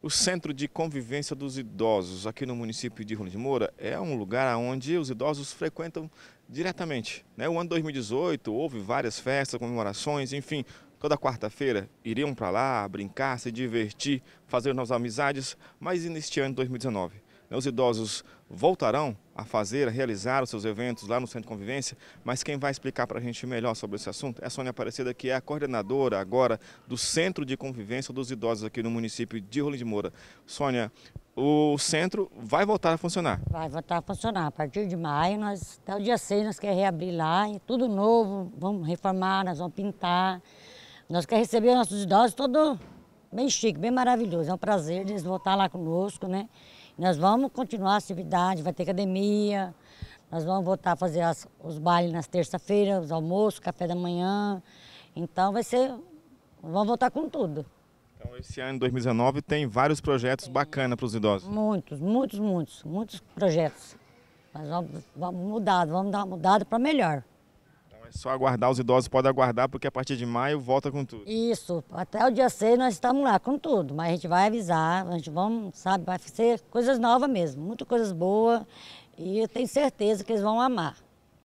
O Centro de Convivência dos Idosos aqui no município de Rolim de Moura é um lugar onde os idosos frequentam diretamente. Né? O ano 2018 houve várias festas, comemorações, enfim, toda quarta-feira iriam para lá brincar, se divertir, fazer novas amizades, mas neste ano 2019 os idosos voltarão a fazer, a realizar os seus eventos lá no Centro de Convivência, mas quem vai explicar para a gente melhor sobre esse assunto é a Sônia Aparecida, que é a coordenadora agora do Centro de Convivência dos Idosos aqui no município de Rolim de Moura. Sônia, o centro vai voltar a funcionar? Vai voltar a funcionar. A partir de maio, nós, até o dia 6, nós queremos reabrir lá, é tudo novo, vamos reformar, nós vamos pintar. Nós queremos receber nossos idosos todo bem chique, bem maravilhoso. É um prazer eles voltar lá conosco, né? Nós vamos continuar a atividade, vai ter academia, nós vamos voltar a fazer as, os bailes nas terça-feiras, os almoços, café da manhã. Então vai ser, vamos voltar com tudo. Então esse ano, 2019, tem vários projetos bacanas para os idosos? Muitos, muitos, muitos, muitos projetos. Mas vamos, vamos mudar, vamos dar uma mudada para melhor. É só aguardar, os idosos podem aguardar, porque a partir de maio volta com tudo. Isso, até o dia 6 nós estamos lá com tudo, mas a gente vai avisar, a gente vamos, sabe, vai ser coisas novas mesmo, muitas coisas boas, e eu tenho certeza que eles vão amar.